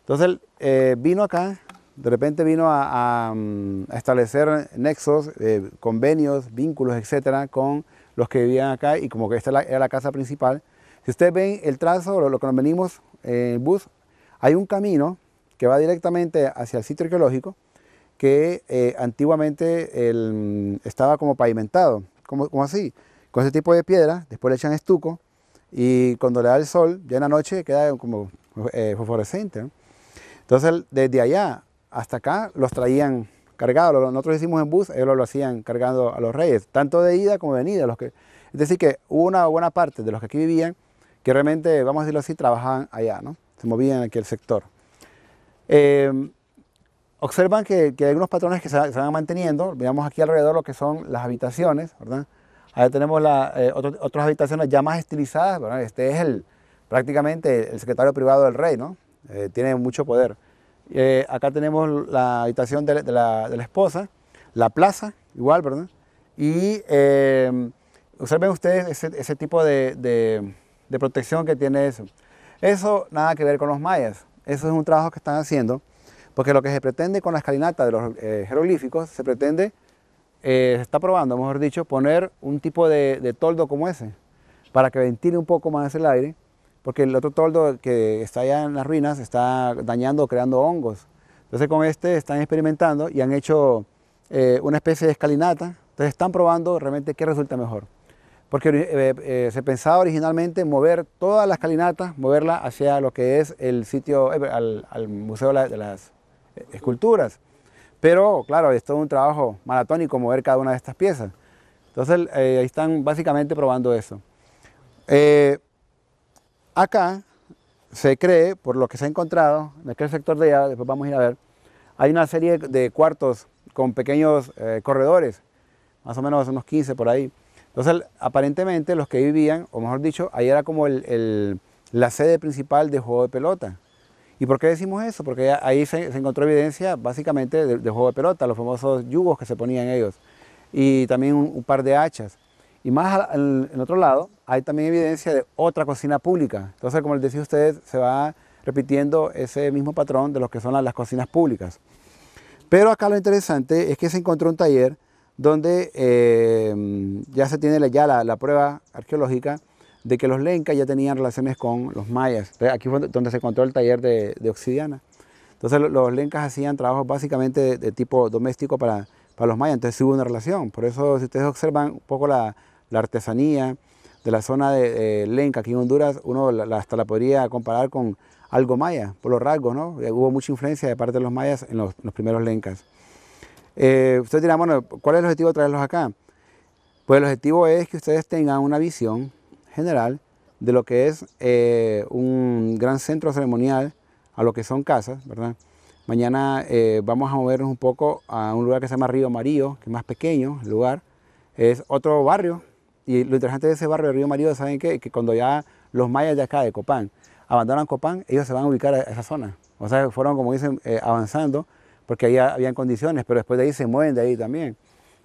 Entonces, eh, vino acá, de repente vino a, mm, establecer nexos, eh, convenios, vínculos, etcétera, con los que vivían acá y como que esta era la casa principal. Si ustedes ven el trazo, lo, lo que nos venimos en bus, hay un camino que va directamente hacia el sitio arqueológico que eh, antiguamente estaba como pavimentado, como, así, con ese tipo de piedra, después le echan estuco y cuando le da el sol, ya en la noche queda como eh, fosforescente. Entonces desde allá hasta acá los traían cargados, nosotros hicimos en bus, ellos lo, hacían cargando a los reyes, tanto de ida como de venida. Los que, es decir, que hubo una buena parte de los que aquí vivían que realmente, vamos a decirlo así, trabajaban allá, ¿no? se movían en aquel sector. Eh, Observan que, hay algunos patrones que se, van manteniendo. Veamos aquí alrededor lo que son las habitaciones, Ahí tenemos eh, otras habitaciones ya más estilizadas, Este es prácticamente el secretario privado del rey, ¿no? Eh, tiene mucho poder. Eh, acá tenemos la habitación de, la, esposa, la plaza, igual, ¿verdad? Y observen ustedes ese, tipo de, de protección que tiene eso. Eso nada que ver con los mayas. Eso es un trabajo que están haciendo porque lo que se pretende con la escalinata de los eh, jeroglíficos, se pretende, eh, se está probando, mejor dicho, poner un tipo de, toldo como ese, para que ventile un poco más el aire, porque el otro toldo que está allá en las ruinas está dañando o creando hongos. Entonces con este están experimentando y han hecho eh, una especie de escalinata, entonces están probando realmente qué resulta mejor. Porque se pensaba originalmente mover toda la escalinata, moverla hacia lo que es el sitio, al Museo de las esculturas. Pero claro, es todo un trabajo maratónico mover cada una de estas piezas. Entonces eh, ahí están básicamente probando eso. Eh, acá se cree, por lo que se ha encontrado, en aquel sector de allá, después vamos a ir a ver, hay una serie de cuartos con pequeños eh, corredores, más o menos unos 15 por ahí. Entonces aparentemente los que vivían, o mejor dicho, ahí era como la sede principal de juego de pelota. ¿Y por qué decimos eso? Porque ahí se, encontró evidencia básicamente de juego de pelota, los famosos yugos que se ponían ellos, y también un, par de hachas. Y más al, en otro lado, hay también evidencia de otra cocina pública. Entonces, como les decía ustedes, se va repitiendo ese mismo patrón de lo que son las, cocinas públicas. Pero acá lo interesante es que se encontró un taller donde eh, ya se tiene ya la prueba arqueológica de que los lencas ya tenían relaciones con los mayas. Aquí fue donde se encontró el taller de, de Entonces los lencas hacían trabajos básicamente de, tipo doméstico para, los mayas, entonces hubo una relación. Por eso si ustedes observan un poco la, artesanía de la zona de, lenca aquí en Honduras, uno hasta la podría comparar con algo maya, por los rasgos, ¿no? Eh, hubo mucha influencia de parte de los mayas en los, primeros lencas. Eh, ustedes dirán, bueno, ¿cuál es el objetivo de traerlos acá? Pues el objetivo es que ustedes tengan una visión general de lo que es eh, un gran centro ceremonial a lo que son casas, ¿verdad? Mañana eh, vamos a movernos un poco a un lugar que se llama Río Marío, que es más pequeño el lugar. Es otro barrio y lo interesante de ese barrio de Río Amarillo, ¿saben Que cuando ya los mayas de acá, de Copán, abandonan Copán, ellos se van a ubicar a esa zona. O sea, fueron, como dicen, eh, avanzando porque ahí habían condiciones, pero después de ahí se mueven de ahí también.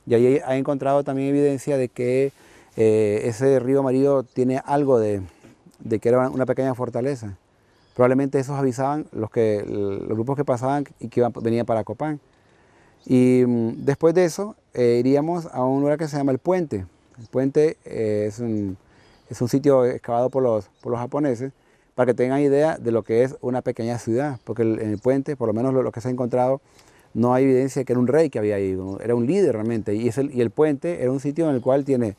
Y ahí ha encontrado también evidencia de que eh, ese río amarillo tiene algo de, que era una pequeña fortaleza. Probablemente esos avisaban los, que, los grupos que pasaban y que venía venían para Copán. Y mm, después de eso eh, iríamos a un lugar que se llama El Puente. El Puente eh, es, un, es, un, sitio excavado por los, por los, japoneses para que tengan idea de lo que es una pequeña ciudad, porque el, en el puente, por lo menos lo, que se ha encontrado, no hay evidencia de que era un rey que había ido, era un líder realmente. Y, y el puente era un sitio en el cual tiene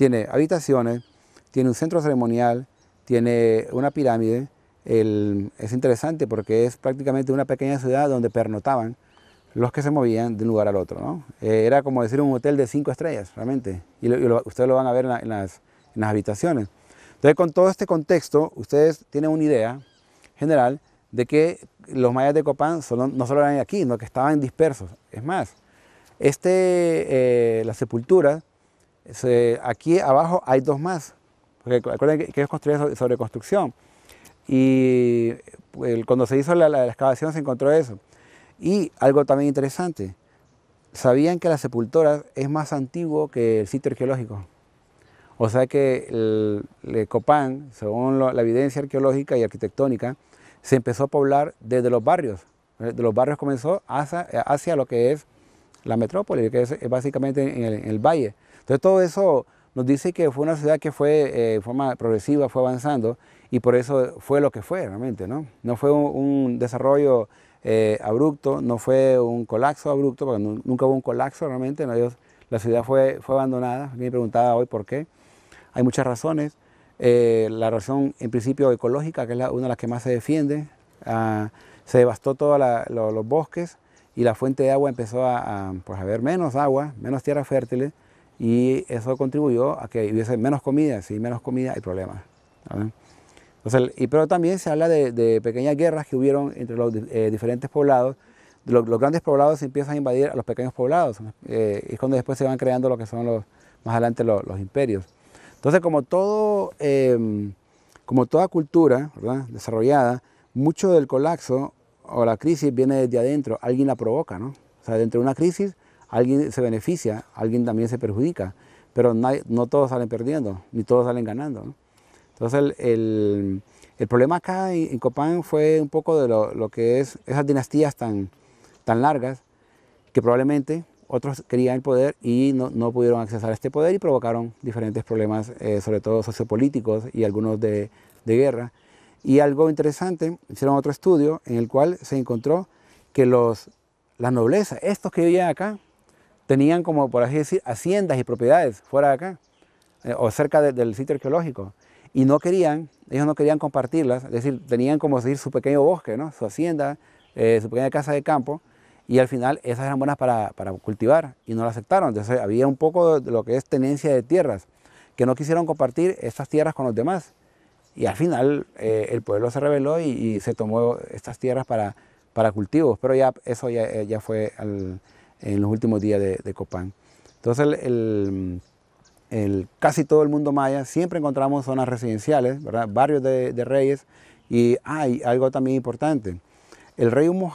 tiene habitaciones, tiene un centro ceremonial, tiene una pirámide. es interesante porque es prácticamente una pequeña ciudad donde pernotaban los que se movían de un lugar al otro. Eh, era como decir un hotel de cinco estrellas, realmente. Y, ustedes lo van a ver en, las, habitaciones. Entonces, con todo este contexto, ustedes tienen una idea general de que los mayas de Copán no solo eran aquí, sino que estaban dispersos. Es más, este, eh, sepultura... las sepulturas aquí abajo hay dos más, porque acuérdense que es sobre construcción. Y cuando se hizo la, excavación se encontró eso. Y algo también interesante, sabían que la sepultura es más antiguo que el sitio arqueológico. O sea que el, Copán, según la evidencia arqueológica y arquitectónica, se empezó a poblar desde los barrios. De los barrios comenzó hacia, lo que es la metrópoli, que es, básicamente en el valle. Entonces todo eso nos dice que fue una ciudad que fue eh, forma progresiva, fue avanzando y por eso fue lo que fue realmente, ¿no? No fue un, desarrollo eh, abrupto, no fue un colapso abrupto, porque nunca hubo un colapso realmente, la ciudad fue, fue abandonada, me preguntaba hoy por qué, hay muchas razones, eh, la razón en principio ecológica, que es una de las que más se defiende, ah, se devastó todos los bosques y la fuente de agua empezó a haber pues, menos agua, menos tierras fértiles, y eso contribuyó a que hubiese menos comida, si hay menos comida hay problemas. Entonces, y, pero también se habla de, pequeñas guerras que hubieron entre los eh, diferentes poblados. Los, grandes poblados empiezan a invadir a los pequeños poblados. Eh, es cuando después se van creando lo que son los, más adelante los, imperios. Entonces, como, todo, em, como toda cultura desarrollada, mucho del colapso o la crisis viene desde adentro. Alguien la provoca, ¿no? O sea, dentro de una crisis alguien se beneficia, alguien también se perjudica, pero no todos salen perdiendo, ni todos salen ganando. Entonces el, problema acá en Copán fue un poco de lo, que es esas dinastías tan, tan largas que probablemente otros querían el poder y no, no pudieron accesar a este poder y provocaron diferentes problemas, eh, sobre todo sociopolíticos y algunos de, de guerra. Y algo interesante, hicieron otro estudio en el cual se encontró que los, la nobleza, estos que vivían acá, tenían como, por así decir, haciendas y propiedades fuera de acá, eh, o cerca del sitio arqueológico, y no querían, ellos no querían compartirlas, es decir, tenían como decir su pequeño bosque, ¿no? su hacienda, eh, su pequeña casa de campo, y al final esas eran buenas para, para cultivar y no las aceptaron. Entonces había un poco de lo que es tenencia de tierras, que no quisieron compartir estas tierras con los demás. Y al final eh, el pueblo se rebeló y, y, se tomó estas tierras para, para cultivos, pero ya eso ya, ya fue al, en los últimos días de, Copán. Entonces, el, el, casi todo el mundo maya siempre encontramos zonas residenciales, ¿verdad? barrios de, reyes, y hay algo también importante. El rey Humo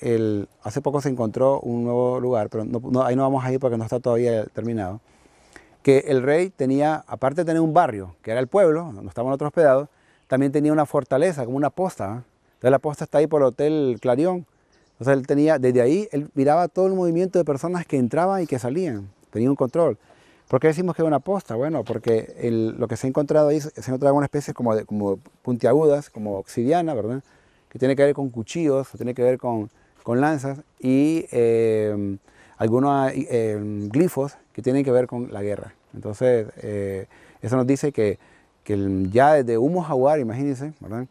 el, hace poco se encontró un nuevo lugar, pero ahí no vamos a ir porque no está todavía terminado, que el rey tenía, aparte de tener un barrio, que era el pueblo, donde estaban nosotros hospedados, también tenía una fortaleza, como una posta. ¿ah? Entonces la posta está ahí por el Hotel Clarión, sea, él tenía, desde ahí, él miraba todo el movimiento de personas que entraban y que salían, tenía un control. ¿Por qué decimos que era una posta? Bueno, porque lo que se ha encontrado ahí, se una especie algunas como, de, como puntiagudas, como obsidiana, ¿verdad? Que tiene que ver con cuchillos, tiene que ver con, lanzas y eh, algunos eh, glifos que tienen que ver con la guerra. Entonces, eh, eso nos dice que, ya desde Humo Jaguar, imagínense, ¿verdad?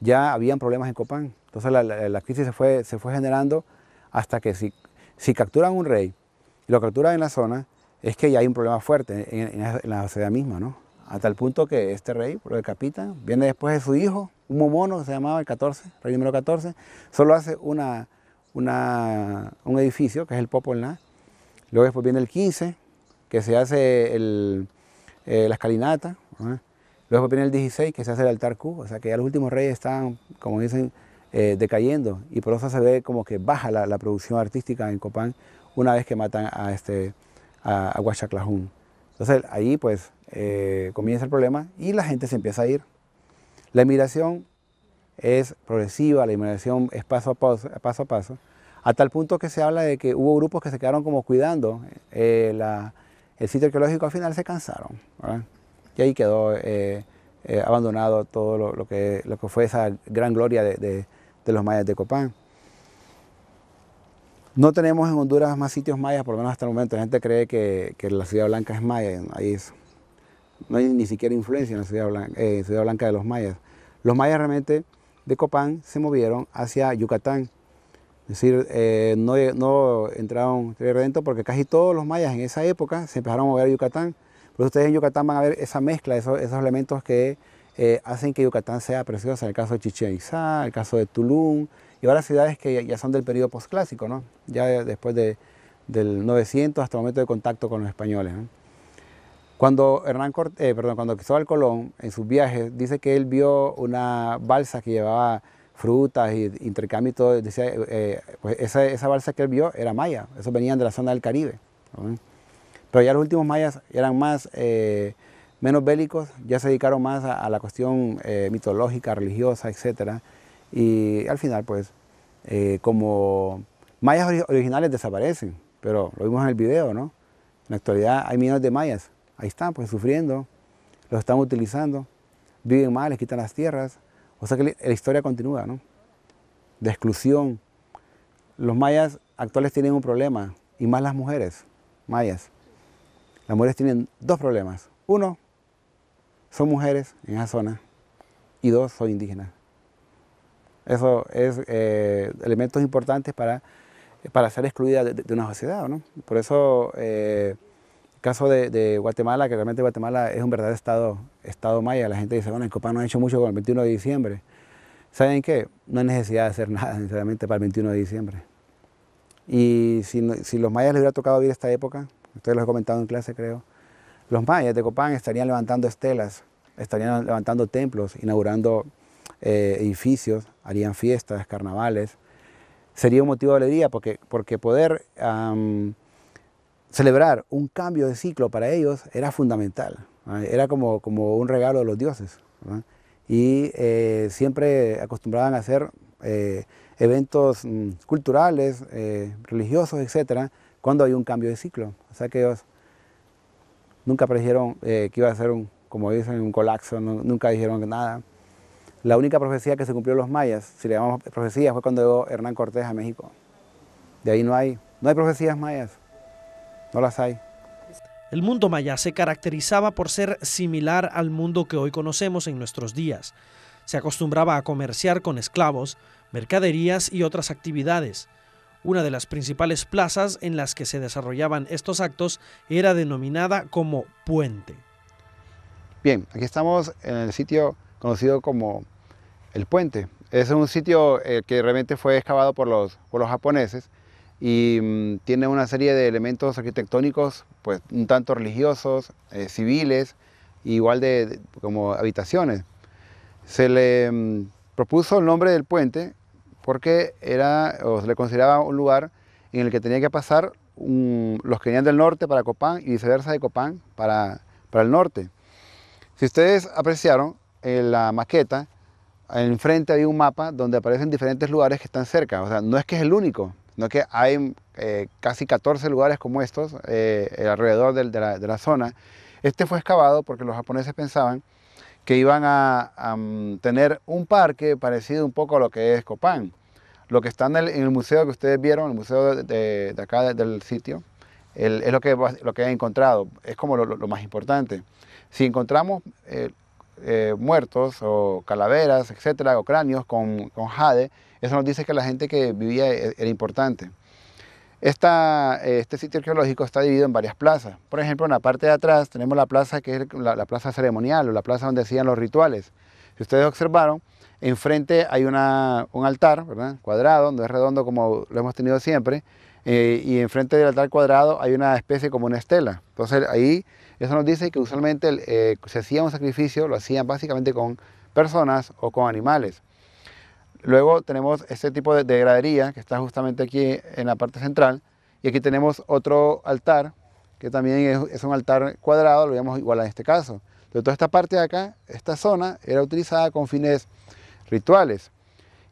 ya habían problemas en Copán. Entonces la, crisis se fue, se fue generando hasta que si, si capturan un rey y lo capturan en la zona, es que ya hay un problema fuerte en, la sociedad misma, ¿no? Hasta el punto que este rey lo capita, viene después de su hijo, un momono que se llamaba el 14, rey número 14, solo hace una, una, un edificio que es el Popol Luego después viene el 15, que se hace eh, la escalinata. Luego viene el 16, que se hace el altar Q. O sea que ya los últimos reyes están, como dicen, eh, decayendo y por eso se ve como que baja la, producción artística en Copán una vez que matan a, este, a, Entonces ahí pues eh, comienza el problema y la gente se empieza a ir. La inmigración es progresiva, la inmigración es paso a paso, paso a paso, a tal punto que se habla de que hubo grupos que se quedaron como cuidando eh, el sitio arqueológico, al final se cansaron. Y ahí quedó abandonado todo lo, que, que fue esa gran gloria de de los mayas de Copán. No tenemos en Honduras más sitios mayas, por lo menos hasta el momento. La gente cree que, la Ciudad Blanca es maya. Ahí no hay ni siquiera influencia en la eh, Ciudad Blanca, de los mayas. Los mayas realmente de Copán se movieron hacia Yucatán. Es decir, eh, no, no, entraron dentro porque casi todos los mayas en esa época se empezaron a mover a Yucatán. Por ustedes en Yucatán van a ver esa mezcla, esos, esos elementos que eh, hacen que Yucatán sea preciosa, el caso de Chichén Itzá, el caso de Tulum, y varias ciudades que ya son del periodo postclásico, ¿no? ya después del 900 hasta el momento de contacto con los españoles. Cuando, Hernán Cortés, eh, perdón, cuando Cristóbal Colón, en sus viajes, dice que él vio una balsa que llevaba frutas y intercambio y todo, decía, eh, pues esa, balsa que él vio era maya, esos venían de la zona del Caribe. Pero ya los últimos mayas eran más menos bélicos, ya se dedicaron más a, la cuestión eh, mitológica, religiosa, etc. Y al final, pues, eh, como mayas originales desaparecen, pero lo vimos en el video, ¿no? En la actualidad hay millones de mayas, ahí están, pues, sufriendo, los están utilizando, viven mal, les quitan las tierras, o sea que la historia continúa, ¿no? De exclusión. Los mayas actuales tienen un problema, y más las mujeres mayas. Las mujeres tienen dos problemas. Uno, son mujeres en esa zona y dos son indígenas. Eso es eh, elementos importantes para, para ser excluidas de, una sociedad. ¿no? Por eso, eh, el caso de, Guatemala, que realmente Guatemala es un verdadero estado, estado maya, la gente dice, bueno, el Copa no ha hecho mucho con el 21 de diciembre. ¿Saben qué? No hay necesidad de hacer (laughs) nada, sinceramente, para el 21 de diciembre. Y si, si los mayas les hubiera tocado vivir esta época, ustedes lo he comentado en clase, creo, los mayas de Copán estarían levantando estelas, estarían levantando templos, inaugurando eh, edificios, harían fiestas, carnavales. Sería un motivo de alegría porque, porque poder celebrar un cambio de ciclo para ellos era fundamental, era como, como un regalo de los dioses. Y eh, siempre acostumbraban a hacer eh, eventos mm, culturales, religiosos, etc., cuando hay un cambio de ciclo. O sea que ellos Nunca predijeron eh, que iba a ser un, como dicen, un colapso, nunca dijeron nada. La única profecía que se cumplió los mayas, si le llamamos profecía, fue cuando llegó Hernán Cortés a México. De ahí no hay, no hay profecías mayas, no las hay. El mundo maya se caracterizaba por ser similar al mundo que hoy conocemos en nuestros días. Se acostumbraba a comerciar con esclavos, mercaderías y otras actividades. Una de las principales plazas en las que se desarrollaban estos actos era denominada como Puente. Bien, aquí estamos en el sitio conocido como El Puente. Es un sitio eh, que realmente fue excavado por los, japoneses y mm, tiene una serie de elementos arquitectónicos, pues un tanto religiosos, eh, civiles, igual de, como habitaciones. Se le mm, propuso el nombre del puente porque era, o se le consideraba un lugar en el que tenía que pasar los que venían del norte para Copán y viceversa de Copán para, el norte. Si ustedes apreciaron la maqueta, enfrente hay un mapa donde aparecen diferentes lugares que están cerca, o sea, no es que es el único, no es que hay eh, casi 14 lugares como estos eh, alrededor de, la, de la zona. Este fue excavado porque los japoneses pensaban que iban a, mm, tener un parque parecido un poco a lo que es Copán. Lo que está en el, museo que ustedes vieron, el museo de, acá del sitio, es lo que, lo que he encontrado, es como lo, más importante. Si encontramos eh, eh, muertos o calaveras, etcétera, o cráneos con, con jade, eso nos dice que la gente que vivía e, era importante este sitio arqueológico está dividido en varias plazas. Por ejemplo, en la parte de atrás tenemos la plaza que es la, plaza ceremonial o la plaza donde hacían los rituales. Si ustedes observaron, enfrente hay un altar cuadrado, no es redondo como lo hemos tenido siempre, eh, y enfrente del altar cuadrado hay una especie como una estela. Entonces ahí eso nos dice que usualmente eh, se hacía un sacrificio, lo hacían básicamente con personas o con animales. Luego tenemos este tipo de, gradería que está justamente aquí en la parte central. Y aquí tenemos otro altar que también es, un altar cuadrado, lo llamamos igual en este caso. Entonces toda esta parte de acá, esta zona, era utilizada con fines rituales.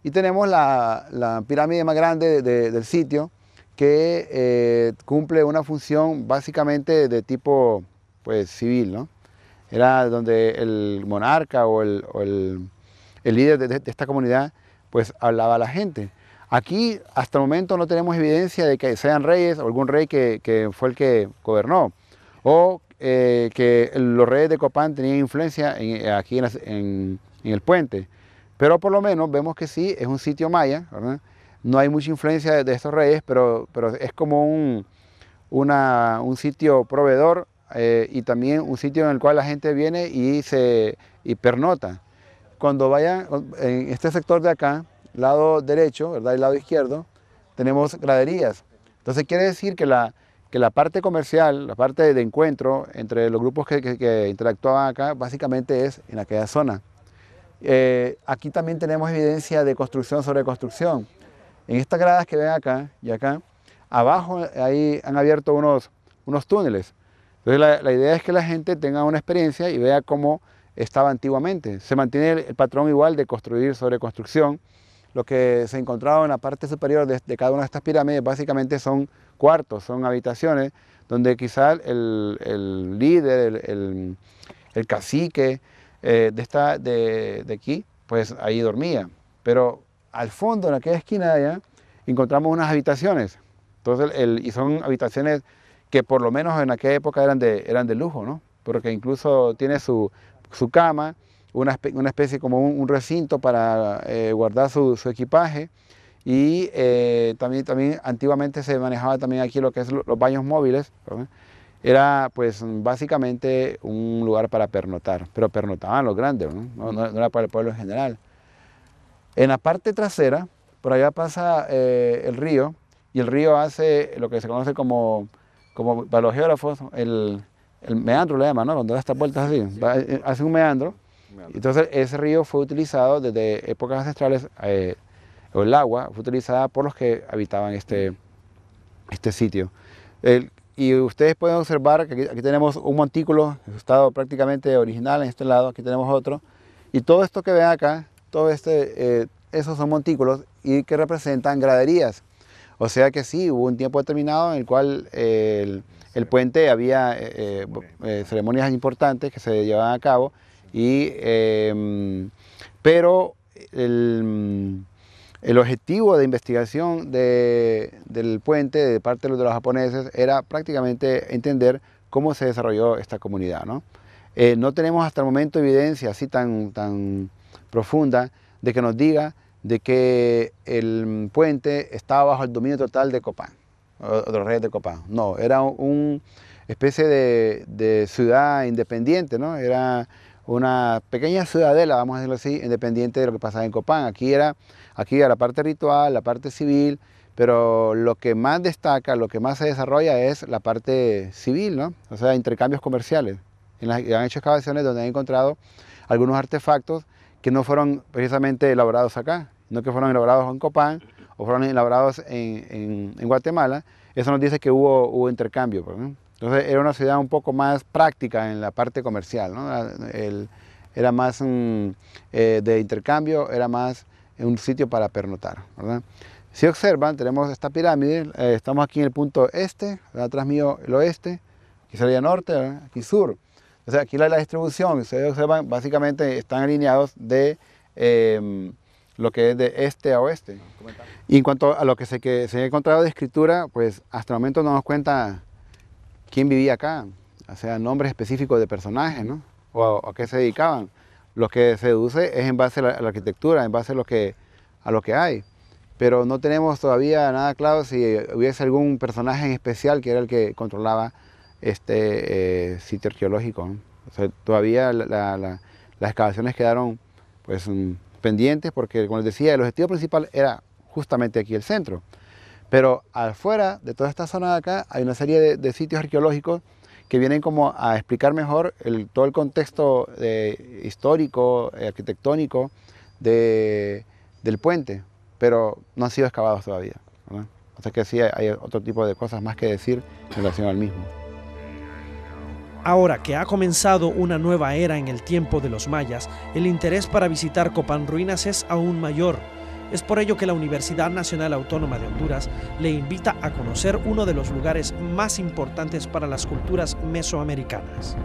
Y tenemos la, pirámide más grande del sitio que eh, cumple una función básicamente de tipo pues, civil. ¿no? Era donde el monarca o el líder de esta comunidad pues hablaba la gente. Aquí hasta el momento no tenemos evidencia de que sean reyes o algún rey que, fue el que gobernó o eh, que los reyes de Copán tenían influencia eh, aquí en, el puente. Pero por lo menos vemos que sí, es un sitio maya, No hay mucha influencia de, estos reyes, pero, es como un, sitio proveedor eh, y también un sitio en el cual la gente viene y, se, y pernota. Cuando vaya en este sector de acá, lado derecho, ¿verdad? Y lado izquierdo, tenemos graderías. Entonces quiere decir que la, que la parte comercial, la parte de encuentro entre los grupos que, que, interactuaban acá, básicamente es en aquella zona. Eh, aquí también tenemos evidencia de construcción sobre construcción. En estas gradas que ven acá y acá, abajo ahí han abierto unos, unos túneles. Entonces la, la idea es que la gente tenga una experiencia y vea cómo estaba antiguamente. Se mantiene el patrón igual de construir sobre construcción. Lo que se encontraba en la parte superior de, cada una de estas pirámides básicamente son cuartos, son habitaciones donde quizás el, el líder, el, el, cacique eh, de, esta, de, de aquí, pues ahí dormía. Pero al fondo, en aquella esquina de allá, encontramos unas habitaciones. Entonces, el, y son habitaciones que por lo menos en aquella época eran de, eran de lujo, ¿no? Porque incluso tiene su, su cama, una, especie como un, recinto para eh, guardar su, equipaje. Y eh, también, también antiguamente se manejaba también aquí lo que es los baños móviles. Era pues básicamente un lugar para pernotar, pero pernotaban los grandes, ¿no? era para el pueblo en general. En la parte trasera, por allá pasa eh, el río y el río hace lo que se conoce como, como para los geógrafos, el, el meandro le llaman, ¿no? Cuando da estas vueltas así, eh, hace un meandro. Entonces ese río fue utilizado desde épocas ancestrales, eh, o el agua fue utilizada por los que habitaban este, este sitio. y ustedes pueden observar que aquí, tenemos un montículo estado prácticamente original en este lado, aquí tenemos otro. Y todo esto que ven acá, todo este, eh, esos son montículos y que representan graderías. O sea que sí, hubo un tiempo determinado en el cual el el puente había eh, eh, eh, ceremonias importantes que se llevaban a cabo, y, em, pero el, objetivo de investigación del puente de parte de los japoneses era prácticamente entender cómo se desarrolló esta comunidad. No, tenemos hasta el momento evidencia así tan, tan profunda de que nos diga de que el puente estaba bajo el dominio total de Copán de los Reyes de Copán. No, era una especie de, ciudad independiente, ¿no? Era una pequeña ciudadela, vamos a decirlo así, independiente de lo que pasaba en Copán. Aquí era, aquí la parte ritual, la parte civil, pero lo que más destaca, lo que más se desarrolla es la parte civil, ¿no? O sea, intercambios comerciales. En las, han hecho excavaciones donde han encontrado algunos artefactos que no fueron precisamente elaborados acá, no que fueron elaborados en Copán o fueron elaborados en, Guatemala, eso nos dice que hubo, hubo intercambio. Pues, Entonces era una ciudad un poco más práctica en la parte comercial, era más mm, eh, de intercambio, era más un sitio para pernotar. Si observan, tenemos esta pirámide, eh, estamos aquí en el punto este, atrás mío el oeste, aquí sería norte, ¿verdad? aquí sur. O sea, aquí la, distribución, ustedes observan, básicamente están alineados de... Em, lo que es de este a oeste. Y en cuanto a lo que se, que se ha encontrado de escritura, pues hasta el momento no nos cuenta quién vivía acá, o sea, nombres específicos de personajes, ¿no? O a, qué se dedicaban. Lo que se deduce es en base a la, arquitectura, en base a lo, que, a lo que hay. Pero no tenemos todavía nada claro si hubiese algún personaje especial que era el que controlaba este eh, sitio arqueológico. todavía las excavaciones quedaron pues mm, pendientes porque, como les decía, el objetivo principal era justamente aquí el centro. Pero afuera de toda esta zona de acá hay una serie de, sitios arqueológicos que vienen como a explicar mejor todo el contexto eh, histórico, eh, arquitectónico de, del puente, pero no han sido excavados todavía. ¿verdad? O sea que sí hay otro tipo de cosas más que decir en relación al mismo. Ahora que ha comenzado una nueva era en el tiempo de los mayas, el interés para visitar Copán Ruinas es aún mayor. Es por ello que la Universidad Nacional Autónoma de Honduras le invita a conocer uno de los lugares más importantes para las culturas mesoamericanas.